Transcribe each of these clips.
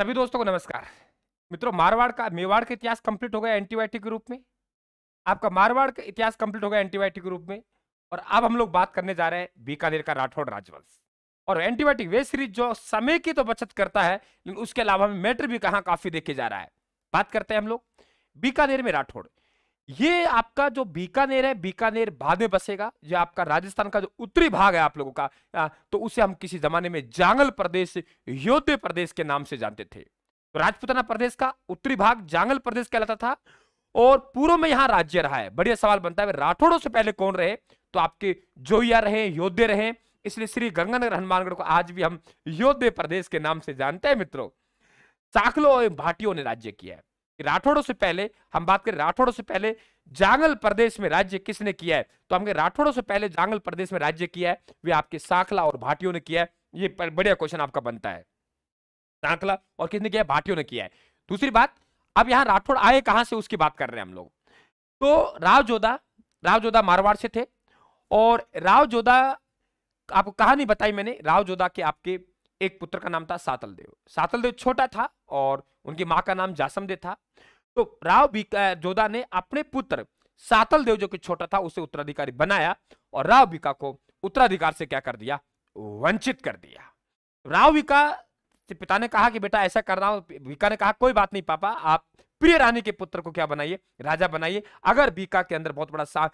सभी दोस्तों को नमस्कार मित्रों मारवाड़ का मेवाड़ का इतिहास कंप्लीट हो गया एंटीबायोटिक के रूप में आपका मारवाड़ का इतिहास कंप्लीट हो गया एंटीबायोटिक के रूप में और अब हम लोग बात करने जा रहे हैं बीकानेर का राठौड़ राजवंश और एंटीबायोटिक वे सीरीज जो समय की तो बचत करता है लेकिन उसके अलावा हमें मैटर भी कहाँ काफी देखे जा रहा है बात करते हैं हम लोग बीकानेर में राठौड़ ये आपका जो बीकानेर है बीकानेर बाद में बसेगा ये आपका राजस्थान का जो उत्तरी भाग है आप लोगों का तो उसे हम किसी जमाने में जांगल प्रदेश योद्ध प्रदेश के नाम से जानते थे तो राजपुताना प्रदेश का उत्तरी भाग जांगल प्रदेश कहलाता था और पूर्व में यहां राज्य रहा है बढ़िया सवाल बनता है राठौड़ों से पहले कौन रहे तो आपके जोया रहे योद्धे रहे इसलिए श्री गंगानगर हनुमानगढ़ को आज भी हम योद्धे प्रदेश के नाम से जानते हैं मित्रों चाकलों और भाटियों ने राज्य किया है राठौड़ों से पहले हम बात करें राठौड़ों से पहले जांगल प्रदेश में राज्य किसने किया है तो हमने राठौड़ों से पहले जांगल प्रदेश में राज्य किया है वे आपके साखला और भाटियों ने किया है ये बढ़िया क्वेश्चन आपका बनता है साखला और किसने किया भाटियों ने किया है दूसरी बात अब यहाँ राठौड़ आए कहां से उसकी बात कर रहे हैं हम लोग तो राव जोधा राव जोधा मारवाड़ से थे और राव जोधा आपको कहानी बताई मैंने राव जोधा के आपके एक पुत्र का नाम था सातलदेव सातलदेव छोटा था और उनकी माँ का नाम जासमदेव था तो राव जोधा ने अपने पुत्र सातलदेव जो कि छोटा था उसे उत्तराधिकारी बनाया और राव बीका को उत्तराधिकार से क्या कर दिया वंचित कर दिया राव बीका पिता ने कहा कि बेटा ऐसा कर रहा हूं बीका ने कहा कोई बात नहीं पापा आप प्रिय रानी के पुत्र को क्या बनाइए राजा बनाइए अगर बीका के अंदर बहुत बड़ा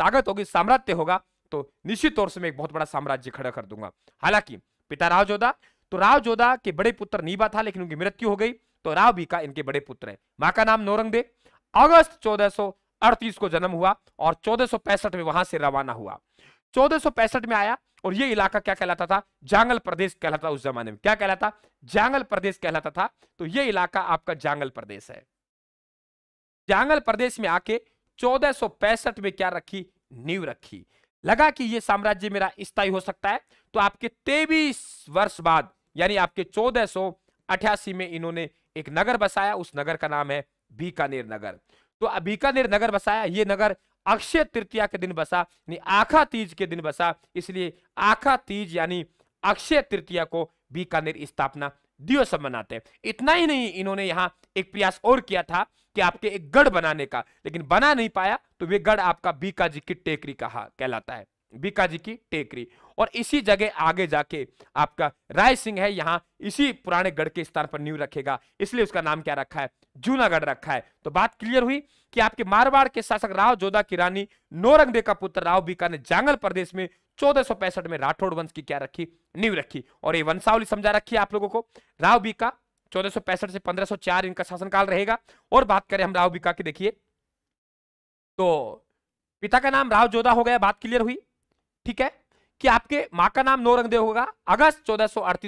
ताकत होगी साम्राज्य होगा तो निश्चित तौर से मैं एक बहुत बड़ा साम्राज्य खड़ा कर दूंगा हालांकि पिता राव जोधा तो राव जोधा के बड़े पुत्र नीबा था लेकिन उनकी मृत्यु हो गई तो राव भीका इनके बड़े पुत्र है माँ का नाम नोरंगदे अगस्त चौदह को जन्म हुआ और चौदह में वहां से रवाना हुआ चौदह में आया और ये इलाका क्या कहलाता था जांगल प्रदेश कहलाता उस जमाने में क्या कहलाता जांगल प्रदेश कहलाता था तो ये इलाका आपका जांगल प्रदेश है जांगल प्रदेश में आके चौदह में क्या रखी नींव रखी लगा कि यह साम्राज्य मेरा स्थायी हो सकता है तो आपके तेईस वर्ष बाद यानी आपके चौदह में इन्होंने एक नगर बसाया उस नगर का नाम है बीकानेर नगर तो बीकानेर नगर बसाया ये नगर अक्षय तृतीया के दिन बसा यानी आखा तीज के दिन बसा इसलिए आखा तीज यानी अक्षय तृतीया को बीकानेर स्थापना दिवस मनाते हैं इतना ही नहीं इन्होंने यहाँ एक प्रयास और किया था कि आपके एक गढ़ बनाने का लेकिन बना नहीं पाया तो वे गढ़ आपका बीकाजी की टेकरी कहा कहलाता है बीकाजी की टेकरी और इसी जगह आगे जाके आपका राय सिंह है यहाँ इसी पुराने गढ़ के स्थान पर न्यू रखेगा इसलिए उसका नाम क्या रखा है जूनागढ़ रखा है तो बात क्लियर हुई कि आपके मारवाड़ के शासक राव जोधा की रानी नोरंगदे का पुत्र राव बीका ने जांगल प्रदेश में चौदह में राठौड़ वंश की क्या रखी न्यू रखी और ये वंशावली समझा रखी आप लोगों को राव बीका चौदह से पंद्रह इनका शासनकाल रहेगा और बात करें हम राव बीका की देखिए तो पिता का नाम राव जोधा हो गया बात क्लियर हुई ठीक है कि आपके माँ का नाम नौरंगदेव होगा अगस्त चौदह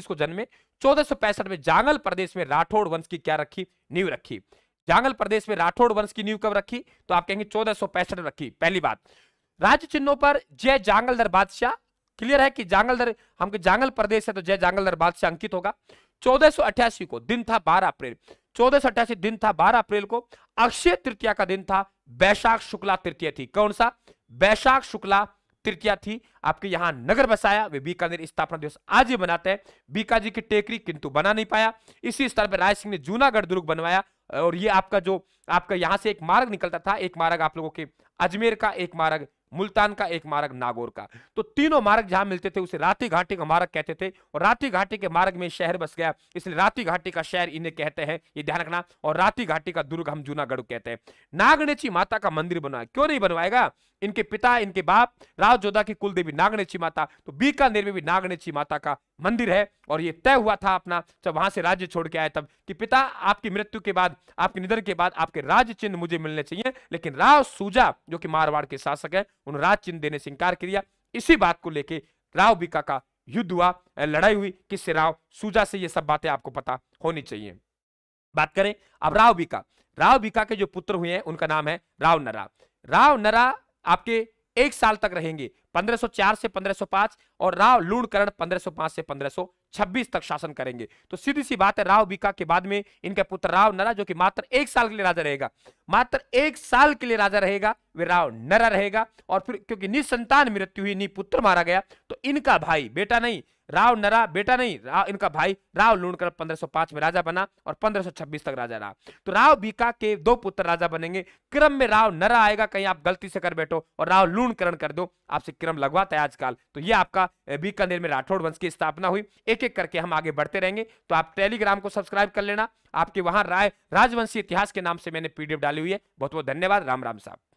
को जन्मे चौदह में जांगल प्रदेश में राठौड़ वंश की क्या रखी नींव रखी जांगल प्रदेश में राठौड़ वंश की नींव कब रखी तो आप कहेंगे चौदह रखी पहली बात राज्य चिन्हों पर जय जांगलदर बादशाह क्लियर है कि जांगलदर हम जांगल प्रदेश है तो जय जांगलदर बादशाह अंकित होगा चौदह को दिन था बारह अप्रैल चौदह दिन था बारह अप्रैल को अक्षय तृतीया का दिन था बैशाख शुक्ला तृतीय थी कौन सा बैशाख शुक्ला तृतीया थी आपके यहाँ नगर बसाया वे बीकानेर स्थापना दिवस आज ही मनाते हैं बीका की टेकरी किंतु बना नहीं पाया इसी स्तर पर राय सिंह ने जूनागढ़ दुर्ग बनवाया और ये आपका जो आपका यहाँ से एक मार्ग निकलता था एक मार्ग आप लोगों के अजमेर का एक मार्ग मुल्तान का एक मार्ग नागौर का तो तीनों मार्ग जहां मिलते थे उसे राती घाटी का मार्ग कहते थे और राती घाटी के मार्ग में शहर बस गया इसलिए राती घाटी का शहर इन्हें कहते हैं ये ध्यान रखना और राती घाटी का दुर्ग हम जूनागढ़ कहते हैं नागणेची माता का मंदिर बनवाया क्यों नहीं बनवाएगा इनके पिता इनके बाप राजोदा की कुलदेवी नागनेची माता तो बीकानेर में भी नागनेची माता का मंदिर है और ये तय हुआ था अपना जब वहां से राज्य छोड़ के आए तब कि पिता आपकी मृत्यु के बाद आपके निधन के बाद आपके राज चिन्ह मुझे मिलने चाहिए लेकिन राव सूजा जो कि मारवाड़ के शासक है उन्होंने राज चिन्ह देने से इंकार किया इसी बात को लेकर राव बीका का युद्ध हुआ लड़ाई हुई किससे राव सूजा से ये सब बातें आपको पता होनी चाहिए बात करें अब राव बीका राव बीका के जो पुत्र हुए हैं उनका नाम है राव नरा राव नरा आपके एक साल तक रहेंगे 1504 से 1505 और राव लूणकरण 1505 से 1526 तक शासन करेंगे तो सीधी सी बात है राव बीका के बाद में इनका पुत्र राव नरा जो कि मात्र एक साल के लिए राजा रहेगा मात्र एक साल के लिए राजा रहेगा राव नरा रहेगा और फिर क्योंकि निसंतान मृत्यु हुई नि पुत्र मारा गया तो इनका भाई बेटा नहीं राव नरा बेटा नहीं राव इनका भाई राव लूणकर 1505 में राजा बना और 1526 तक राजा रहा तो राव बीका के दो पुत्र राजा बनेंगे क्रम में राव नरा आएगा कहीं आप गलती से कर बैठो और राव लूणकरण कर दो आपसे क्रम लगवाता है आजकल तो ये आपका बीकानेर में राठौड़ वंश की स्थापना हुई एक एक करके हम आगे बढ़ते रहेंगे तो आप टेलीग्राम को सब्सक्राइब कर लेना आपके वहां राय राजवंशी इतिहास के नाम से मैंने पीडीएफ डाली हुई है बहुत बहुत धन्यवाद राम राम साहब